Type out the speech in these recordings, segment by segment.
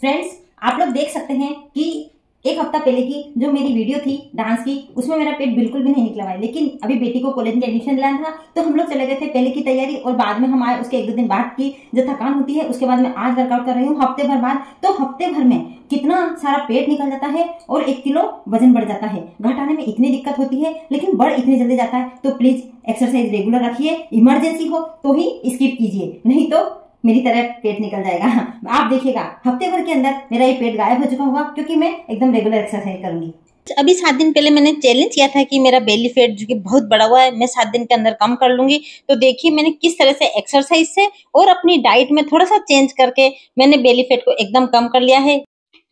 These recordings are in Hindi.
फ्रेंड्स आप लोग देख सकते हैं कि एक हफ्ता पहले की जो मेरी वीडियो थी डांस की उसमें मेरा पेट बिल्कुल भी नहीं निकला हुआ है लेकिन अभी बेटी को कॉलेज में एडमिशन दिलाना था तो हम लोग चले गए थे पहले की तैयारी और बाद में हम आए उसके एक दो दिन बाद की जो थकान होती है उसके बाद में आज वर्कआउट कर रही हूँ हफ्ते भर बाद तो हफ्ते भर में कितना सारा पेट निकल जाता है और एक किलो वजन बढ़ जाता है घटाने में इतनी दिक्कत होती है लेकिन बढ़ इतने जल्दी जाता है तो प्लीज एक्सरसाइज रेगुलर रखिए इमरजेंसी हो तो ही स्किप कीजिए नहीं तो मेरी तरह पेट निकल जाएगा आप देखिएगा हफ्ते भर के अंदर मेरा ये पेट गायब हो चुका होगा क्योंकि मैं एकदम रेगुलर एक्सरसाइज करूंगी अभी सात दिन पहले मैंने चैलेंज किया था कि मेरा बेली फेट जो कि बहुत बड़ा हुआ है मैं सात दिन के अंदर कम कर लूंगी तो देखिए मैंने किस तरह से एक्सरसाइज से और अपनी डाइट में थोड़ा सा चेंज करके मैंने बेली फेट को एकदम कम कर लिया है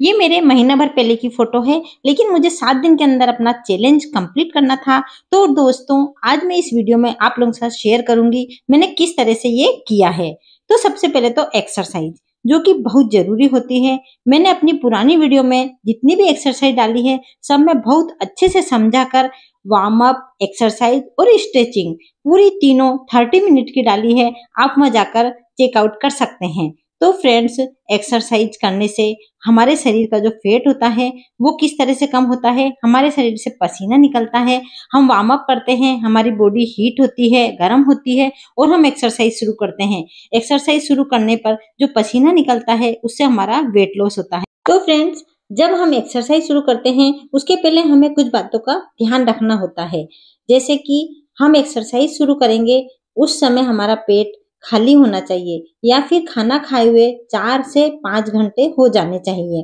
ये मेरे महीना भर पहले की फोटो है लेकिन मुझे सात दिन के अंदर अपना चैलेंज कंप्लीट करना था तो दोस्तों आज मैं इस वीडियो में आप लोगों के साथ शेयर करूंगी मैंने किस तरह से ये किया है तो सबसे पहले तो एक्सरसाइज जो कि बहुत ज़रूरी होती है मैंने अपनी पुरानी वीडियो में जितनी भी एक्सरसाइज डाली है सब मैं बहुत अच्छे से समझा कर वार्म अप एक्सरसाइज और स्ट्रेचिंग पूरी तीनों थर्टी मिनट की डाली है आप वहाँ जाकर चेकआउट कर सकते हैं तो फ्रेंड्स एक्सरसाइज करने से हमारे शरीर का जो फेट होता है वो किस तरह से कम होता है हमारे शरीर से पसीना निकलता है हम वार्म अप करते हैं हमारी बॉडी हीट होती है गर्म होती है और हम एक्सरसाइज शुरू करते हैं एक्सरसाइज शुरू करने पर जो पसीना निकलता है उससे हमारा वेट लॉस होता है तो फ्रेंड्स जब हम एक्सरसाइज शुरू करते हैं उसके पहले हमें कुछ बातों का ध्यान रखना होता है जैसे कि हम एक्सरसाइज शुरू करेंगे उस समय हमारा पेट खाली होना चाहिए या फिर खाना खाए हुए चार से पाँच घंटे हो जाने चाहिए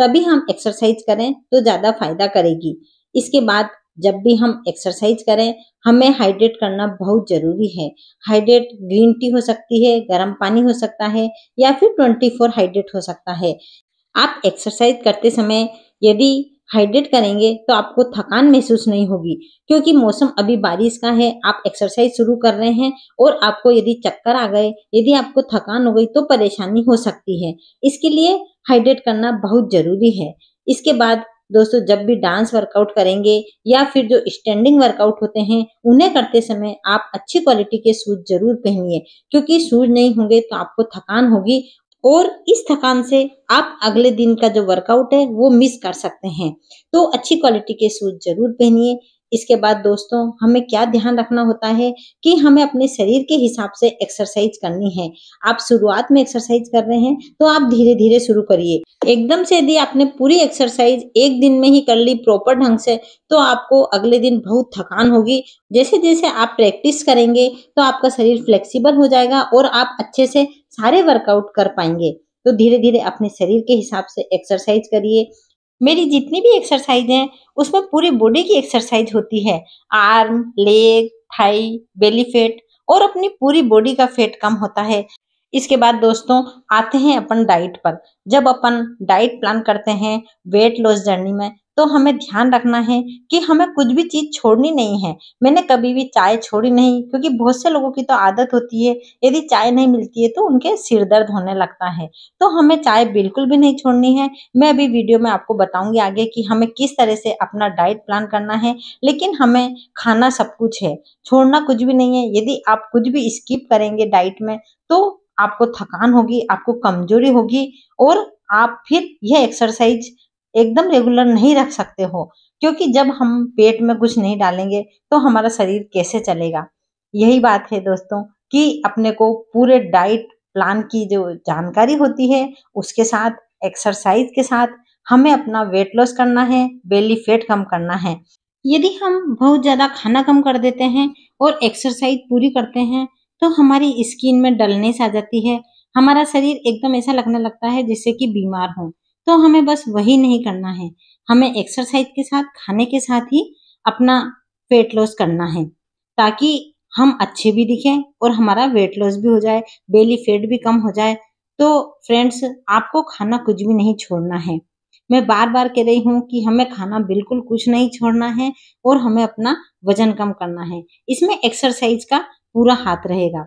तभी हम एक्सरसाइज करें तो ज़्यादा फायदा करेगी इसके बाद जब भी हम एक्सरसाइज करें हमें हाइड्रेट करना बहुत ज़रूरी है हाइड्रेट ग्रीन टी हो सकती है गर्म पानी हो सकता है या फिर ट्वेंटी फोर हाइड्रेट हो सकता है आप एक्सरसाइज करते समय यदि हाइड्रेट करेंगे तो आपको थकान महसूस नहीं होगी क्योंकि मौसम अभी बारिश का है आप एक्सरसाइज शुरू कर रहे हैं और आपको यदि चक्कर आ गए यदि आपको थकान हो गई तो परेशानी हो सकती है इसके लिए हाइड्रेट करना बहुत ज़रूरी है इसके बाद दोस्तों जब भी डांस वर्कआउट करेंगे या फिर जो स्टैंडिंग वर्कआउट होते हैं उन्हें करते समय आप अच्छी क्वालिटी के शूज जरूर पहनिए क्योंकि शूज नहीं होंगे तो आपको थकान होगी और इस थकान से आप अगले दिन का जो वर्कआउट है वो मिस कर सकते हैं तो अच्छी क्वालिटी के शूज जरूर पहनिए इसके बाद दोस्तों हमें क्या ध्यान रखना होता है कि हमें अपने शरीर के हिसाब से एक्सरसाइज करनी है आप शुरुआत में एक्सरसाइज कर रहे हैं तो आप धीरे धीरे शुरू करिए एकदम से यदि आपने पूरी एक्सरसाइज एक दिन में ही कर ली प्रॉपर ढंग से तो आपको अगले दिन बहुत थकान होगी जैसे जैसे आप प्रैक्टिस करेंगे तो आपका शरीर फ्लेक्सीबल हो जाएगा और आप अच्छे से सारे वर्कआउट कर पाएंगे तो धीरे धीरे अपने शरीर के हिसाब से एक्सरसाइज करिए मेरी जितनी भी एक्सरसाइज हैं उसमें पूरे बॉडी की एक्सरसाइज होती है arm leg thigh belly fat और अपनी पूरी बॉडी का फेट कम होता है इसके बाद दोस्तों आते हैं अपन डाइट पर जब अपन डाइट प्लान करते हैं वेट लॉस जर्नी में तो हमें ध्यान रखना है कि हमें कुछ भी चीज़ छोड़नी नहीं है मैंने कभी भी चाय छोड़ी नहीं क्योंकि बहुत से लोगों की तो आदत होती है यदि चाय नहीं मिलती है तो उनके सिर दर्द होने लगता है तो हमें चाय बिल्कुल भी नहीं छोड़नी है मैं अभी वीडियो में आपको बताऊंगी आगे कि हमें किस तरह से अपना डाइट प्लान करना है लेकिन हमें खाना सब कुछ है छोड़ना कुछ भी नहीं है यदि आप कुछ भी स्किप करेंगे डाइट में तो आपको थकान होगी आपको कमजोरी होगी और आप फिर यह एक्सरसाइज एकदम रेगुलर नहीं रख सकते हो क्योंकि जब हम पेट में कुछ नहीं डालेंगे तो हमारा शरीर कैसे चलेगा यही बात है दोस्तों कि अपने को पूरे डाइट प्लान की जो जानकारी होती है उसके साथ एक्सरसाइज के साथ हमें अपना वेट लॉस करना है बेली फेट कम करना है यदि हम बहुत ज़्यादा खाना कम कर देते हैं और एक्सरसाइज पूरी करते हैं तो हमारी स्किन में डलनेस आ जाती है हमारा शरीर एकदम ऐसा लगने लगता है जिससे कि बीमार हो तो हमें बस वही नहीं करना है हमें एक्सरसाइज के साथ खाने के साथ ही अपना वेट लॉस करना है ताकि हम अच्छे भी दिखें और हमारा वेट लॉस भी हो जाए बेली फेट भी कम हो जाए तो फ्रेंड्स आपको खाना कुछ भी नहीं छोड़ना है मैं बार बार कह रही हूँ कि हमें खाना बिल्कुल कुछ नहीं छोड़ना है और हमें अपना वजन कम करना है इसमें एक्सरसाइज का पूरा हाथ रहेगा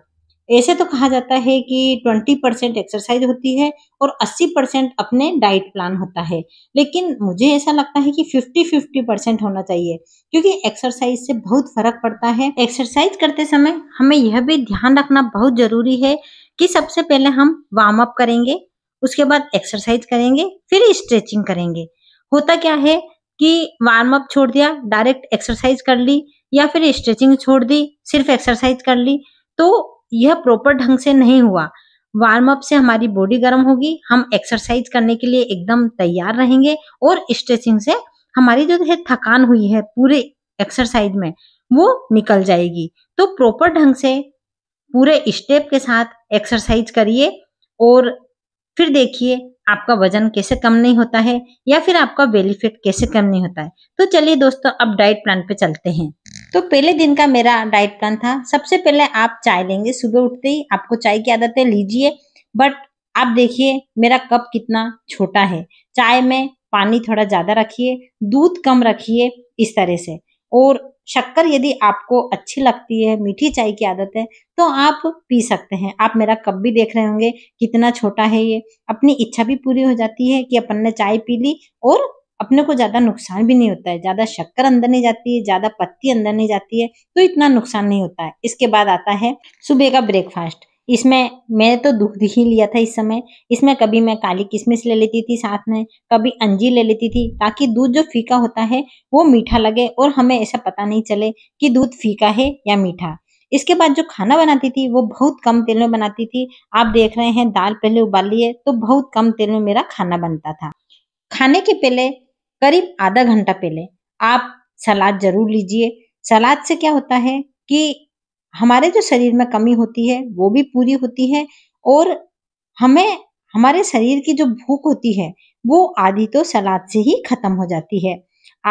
ऐसे तो कहा जाता है कि 20 परसेंट एक्सरसाइज होती है और 80 परसेंट अपने डाइट प्लान होता है लेकिन मुझे ऐसा लगता है कि 50 50 परसेंट होना चाहिए क्योंकि एक्सरसाइज से बहुत फर्क पड़ता है एक्सरसाइज करते समय हमें यह भी ध्यान रखना बहुत जरूरी है कि सबसे पहले हम वार्म अप करेंगे उसके बाद एक्सरसाइज करेंगे फिर स्ट्रेचिंग करेंगे होता क्या है कि वार्म अप छोड़ दिया डायरेक्ट एक्सरसाइज कर ली या फिर स्ट्रेचिंग छोड़ दी सिर्फ एक्सरसाइज कर ली तो यह प्रॉपर ढंग से नहीं हुआ वार्म अप से हमारी बॉडी गर्म होगी हम एक्सरसाइज करने के लिए एकदम तैयार रहेंगे और स्ट्रेचिंग से हमारी जो है थकान हुई है पूरे एक्सरसाइज में वो निकल जाएगी तो प्रॉपर ढंग से पूरे स्टेप के साथ एक्सरसाइज करिए और फिर देखिए आपका वजन कैसे कम नहीं होता है या फिर आपका बेनिफिट कैसे कम नहीं होता है तो चलिए दोस्तों अब डाइट प्लान पे चलते हैं तो पहले दिन का मेरा डाइट प्लान था सबसे पहले आप चाय लेंगे सुबह उठते ही आपको चाय की आदत है लीजिए बट आप देखिए मेरा कप कितना छोटा है चाय में पानी थोड़ा ज़्यादा रखिए दूध कम रखिए इस तरह से और शक्कर यदि आपको अच्छी लगती है मीठी चाय की आदत है तो आप पी सकते हैं आप मेरा कप भी देख रहे होंगे कितना छोटा है ये अपनी इच्छा भी पूरी हो जाती है कि अपन ने चाय पी ली और अपने को ज़्यादा नुकसान भी नहीं होता है ज़्यादा शक्कर अंदर नहीं जाती है ज़्यादा पत्ती अंदर नहीं जाती है तो इतना नुकसान नहीं होता है इसके बाद आता है सुबह का ब्रेकफास्ट इसमें मैंने तो दूध ही लिया था इस समय इसमें कभी मैं काली किशमिश ले लेती थी साथ में कभी अंजीर ले लेती थी ताकि दूध जो फीका होता है वो मीठा लगे और हमें ऐसा पता नहीं चले कि दूध फीका है या मीठा इसके बाद जो खाना बनाती थी वो बहुत कम तेल में बनाती थी आप देख रहे हैं दाल पहले उबालिए तो बहुत कम तेल में मेरा खाना बनता था खाने के पहले करीब आधा घंटा पहले आप सलाद जरूर लीजिए सलाद से क्या होता है कि हमारे जो शरीर में कमी होती है वो भी पूरी होती है और हमें हमारे शरीर की जो भूख होती है वो आधी तो सलाद से ही खत्म हो जाती है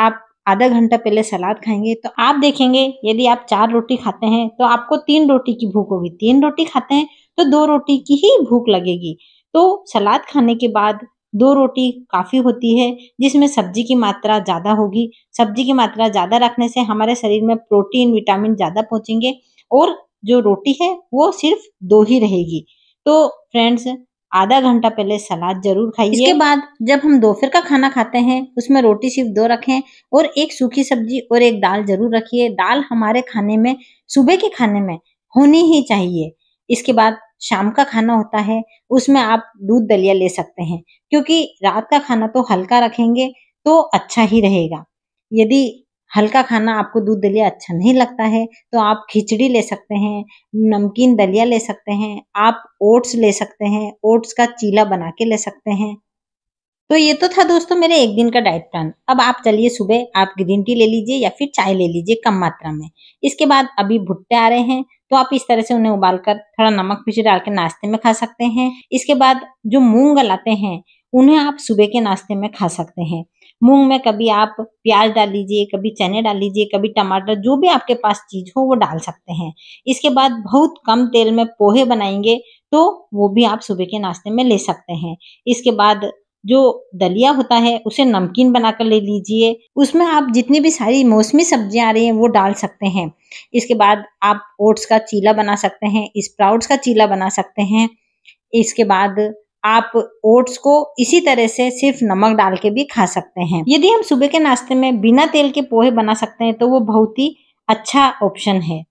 आप आधा घंटा पहले सलाद खाएंगे तो आप देखेंगे यदि आप चार रोटी खाते हैं तो आपको तीन रोटी की भूख होगी तीन रोटी खाते हैं तो दो रोटी की ही भूख लगेगी तो सलाद खाने के बाद दो रोटी काफी होती है जिसमें सब्जी की मात्रा ज़्यादा होगी सब्जी की मात्रा ज़्यादा रखने से हमारे शरीर में प्रोटीन विटामिन ज़्यादा पहुँचेंगे और जो रोटी है वो सिर्फ दो ही रहेगी तो फ्रेंड्स आधा घंटा पहले सलाद जरूर खाइए इसके बाद जब हम दोपहर का खाना खाते हैं उसमें रोटी सिर्फ दो रखें और एक सूखी सब्जी और एक दाल जरूर रखिए दाल हमारे खाने में सुबह के खाने में होनी ही चाहिए इसके बाद शाम का खाना होता है उसमें आप दूध दलिया ले सकते हैं क्योंकि रात का खाना तो हल्का रखेंगे तो अच्छा ही रहेगा यदि हल्का खाना आपको दूध दलिया अच्छा नहीं लगता है तो आप खिचड़ी ले सकते हैं नमकीन दलिया ले सकते हैं आप ओट्स ले सकते हैं ओट्स का चीला बना के ले सकते हैं तो ये तो था दोस्तों मेरे एक दिन का डाइट प्लान अब आप चलिए सुबह आप ग्रीन टी ले लीजिए या फिर चाय ले लीजिए कम मात्रा में इसके बाद अभी भुट्टे आ रहे हैं तो आप इस तरह से उन्हें उबाल कर थोड़ा नमक भी डाल के नाश्ते में खा सकते हैं इसके बाद जो मूंग गलाते हैं उन्हें आप सुबह के नाश्ते में खा सकते हैं मूंग में कभी आप प्याज डाल लीजिए कभी चने डाल लीजिए कभी टमाटर जो भी आपके पास चीज़ हो वो डाल सकते हैं इसके बाद बहुत कम तेल में पोहे बनाएंगे तो वो भी आप सुबह के नाश्ते में ले सकते हैं इसके बाद जो दलिया होता है उसे नमकीन बनाकर ले लीजिए उसमें आप जितनी भी सारी मौसमी सब्जियां आ रही हैं वो डाल सकते हैं इसके बाद आप ओट्स का चीला बना सकते हैं स्प्राउट्स का चीला बना सकते हैं इसके बाद आप ओट्स को इसी तरह से सिर्फ नमक डाल के भी खा सकते हैं यदि हम सुबह के नाश्ते में बिना तेल के पोहे बना सकते हैं तो वो बहुत ही अच्छा ऑप्शन है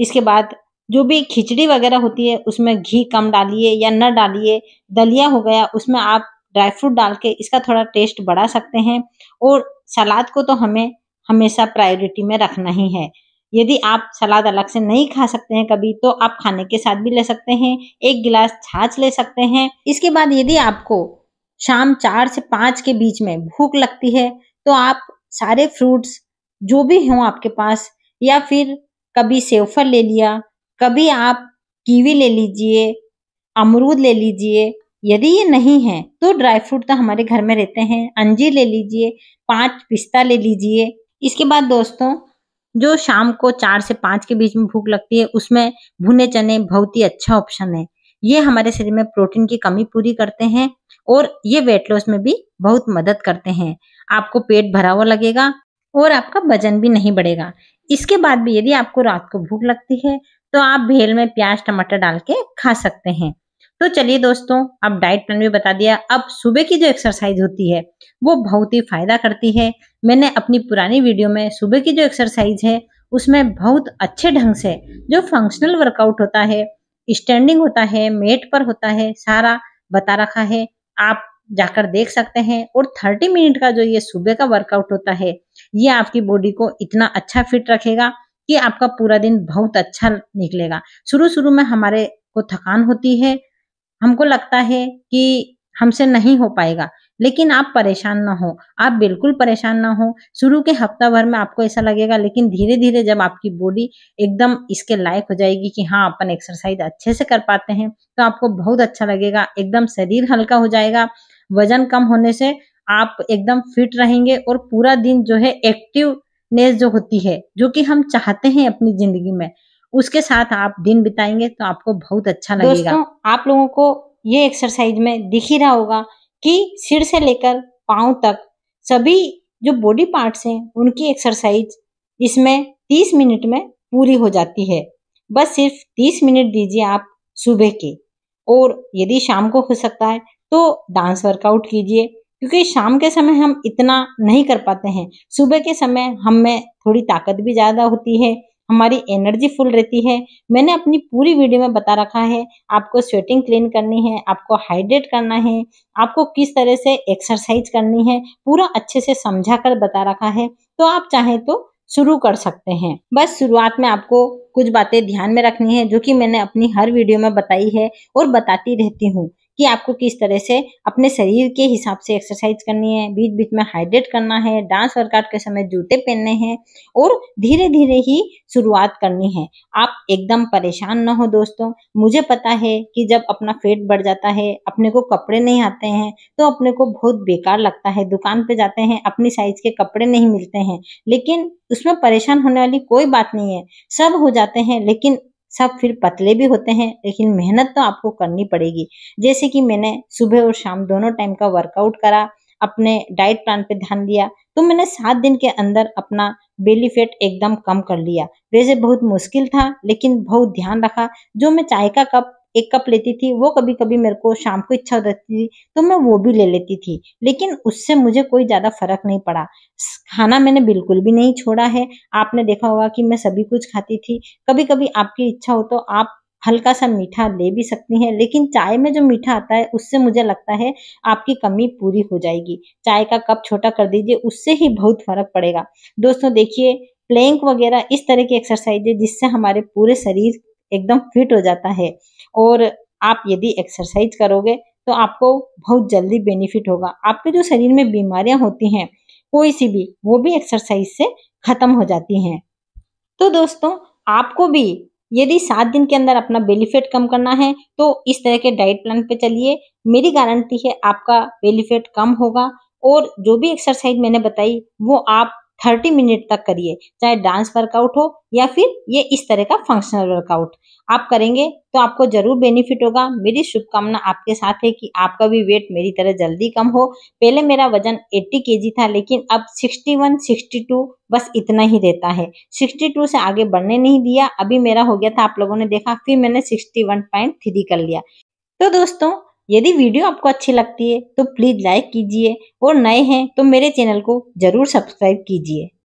इसके बाद जो भी खिचड़ी वगैरह होती है उसमें घी कम डालिए या न डालिए दलिया हो गया उसमें आप ड्राई फ्रूट डाल के इसका थोड़ा टेस्ट बढ़ा सकते हैं और सलाद को तो हमें हमेशा प्रायोरिटी में रखना ही है यदि आप सलाद अलग से नहीं खा सकते हैं कभी तो आप खाने के साथ भी ले सकते हैं एक गिलास छाछ ले सकते हैं इसके बाद यदि आपको शाम चार से पाँच के बीच में भूख लगती है तो आप सारे फ्रूट्स जो भी हों आपके पास या फिर कभी सेवफल ले लिया कभी आप कीवी ले लीजिए अमरूद ले लीजिए यदि ये नहीं है तो ड्राई फ्रूट तो हमारे घर में रहते हैं अंजीर ले लीजिए पांच पिस्ता ले लीजिए इसके बाद दोस्तों जो शाम को चार से पाँच के बीच में भूख लगती है उसमें भुने चने बहुत ही अच्छा ऑप्शन है ये हमारे शरीर में प्रोटीन की कमी पूरी करते हैं और ये वेट लॉस में भी बहुत मदद करते हैं आपको पेट भरा हुआ लगेगा और आपका वजन भी नहीं बढ़ेगा इसके बाद भी यदि आपको रात को भूख लगती है तो आप भेल में प्याज टमाटर डाल के खा सकते हैं तो चलिए दोस्तों अब डाइट प्लान भी बता दिया अब सुबह की जो एक्सरसाइज होती है वो बहुत ही फायदा करती है मैंने अपनी पुरानी वीडियो में सुबह की जो एक्सरसाइज है उसमें बहुत अच्छे ढंग से जो फंक्शनल वर्कआउट होता है स्टैंडिंग होता है मेट पर होता है सारा बता रखा है आप जाकर देख सकते हैं और 30 मिनट का जो ये सुबह का वर्कआउट होता है ये आपकी बॉडी को इतना अच्छा फिट रखेगा कि आपका पूरा दिन बहुत अच्छा निकलेगा शुरू शुरू में हमारे को थकान होती है हमको लगता है कि हमसे नहीं हो पाएगा लेकिन आप परेशान ना हो आप बिल्कुल परेशान ना हो शुरू के हफ्ता भर में आपको ऐसा लगेगा लेकिन धीरे धीरे जब आपकी बॉडी एकदम इसके लायक हो जाएगी कि हाँ अपन एक्सरसाइज अच्छे से कर पाते हैं तो आपको बहुत अच्छा लगेगा एकदम शरीर हल्का हो जाएगा वजन कम होने से आप एकदम फिट रहेंगे और पूरा दिन जो है एक्टिवनेस जो होती है जो कि हम चाहते हैं अपनी जिंदगी में उसके साथ आप दिन बिताएंगे तो आपको बहुत अच्छा लगेगा दोस्तों आप लोगों को ये एक्सरसाइज में दिख ही रहा होगा कि सिर से लेकर पाँव तक सभी जो बॉडी पार्ट्स हैं उनकी एक्सरसाइज इसमें तीस मिनट में पूरी हो जाती है बस सिर्फ तीस मिनट दीजिए आप सुबह के और यदि शाम को हो सकता है तो डांस वर्कआउट कीजिए क्योंकि शाम के समय हम इतना नहीं कर पाते हैं सुबह के समय हम में थोड़ी ताकत भी ज़्यादा होती है हमारी एनर्जी फुल रहती है मैंने अपनी पूरी वीडियो में बता रखा है आपको स्वेटिंग क्लीन करनी है आपको हाइड्रेट करना है आपको किस तरह से एक्सरसाइज करनी है पूरा अच्छे से समझा कर बता रखा है तो आप चाहें तो शुरू कर सकते हैं बस शुरुआत में आपको कुछ बातें ध्यान में रखनी है जो कि मैंने अपनी हर वीडियो में बताई है और बताती रहती हूँ कि आपको किस तरह से अपने शरीर के हिसाब से एक्सरसाइज करनी है बीच बीच में हाइड्रेट करना है डांस वर्कआउट के समय जूते पहनने हैं और धीरे धीरे ही शुरुआत करनी है आप एकदम परेशान ना हो दोस्तों मुझे पता है कि जब अपना फेट बढ़ जाता है अपने को कपड़े नहीं आते हैं तो अपने को बहुत बेकार लगता है दुकान पे जाते हैं अपनी साइज के कपड़े नहीं मिलते हैं लेकिन उसमें परेशान होने वाली कोई बात नहीं है सब हो जाते हैं लेकिन सब फिर पतले भी होते हैं लेकिन मेहनत तो आपको करनी पड़ेगी जैसे कि मैंने सुबह और शाम दोनों टाइम का वर्कआउट करा अपने डाइट प्लान पे ध्यान दिया तो मैंने सात दिन के अंदर अपना बेली फैट एकदम कम कर लिया वैसे बहुत मुश्किल था लेकिन बहुत ध्यान रखा जो मैं चाय का कप एक कप लेती थी वो कभी कभी मेरे को शाम को इच्छा होती थी तो मैं वो भी ले लेती थी लेकिन उससे मुझे कोई ज़्यादा फर्क नहीं पड़ा खाना मैंने बिल्कुल भी नहीं छोड़ा है आपने देखा होगा कि मैं सभी कुछ खाती थी कभी कभी आपकी इच्छा हो तो आप हल्का सा मीठा ले भी सकती हैं लेकिन चाय में जो मीठा आता है उससे मुझे लगता है आपकी कमी पूरी हो जाएगी चाय का कप छोटा कर दीजिए उससे ही बहुत फर्क पड़ेगा दोस्तों देखिए प्लैंक वगैरह इस तरह की एक्सरसाइज है जिससे हमारे पूरे शरीर एकदम फिट हो जाता है और आप यदि एक्सरसाइज करोगे तो आपको बहुत जल्दी बेनिफिट होगा आपके जो शरीर में बीमारियां होती हैं कोई सी भी वो भी एक्सरसाइज से ख़त्म हो जाती हैं तो दोस्तों आपको भी यदि सात दिन के अंदर अपना बेनिफिट कम करना है तो इस तरह के डाइट प्लान पे चलिए मेरी गारंटी है आपका बेनिफिट कम होगा और जो भी एक्सरसाइज मैंने बताई वो आप थर्टी मिनट तक करिए चाहे डांस वर्कआउट हो या फिर ये इस तरह का फंक्शनल वर्कआउट आप करेंगे तो आपको जरूर बेनिफिट होगा मेरी शुभकामना आपके साथ है कि आपका भी वेट मेरी तरह जल्दी कम हो पहले मेरा वजन 80 केजी था लेकिन अब 61, 62 बस इतना ही रहता है 62 से आगे बढ़ने नहीं दिया अभी मेरा हो गया था आप लोगों ने देखा फिर मैंने सिक्सटी कर लिया तो दोस्तों यदि वीडियो आपको अच्छी लगती है तो प्लीज़ लाइक कीजिए और नए हैं तो मेरे चैनल को ज़रूर सब्सक्राइब कीजिए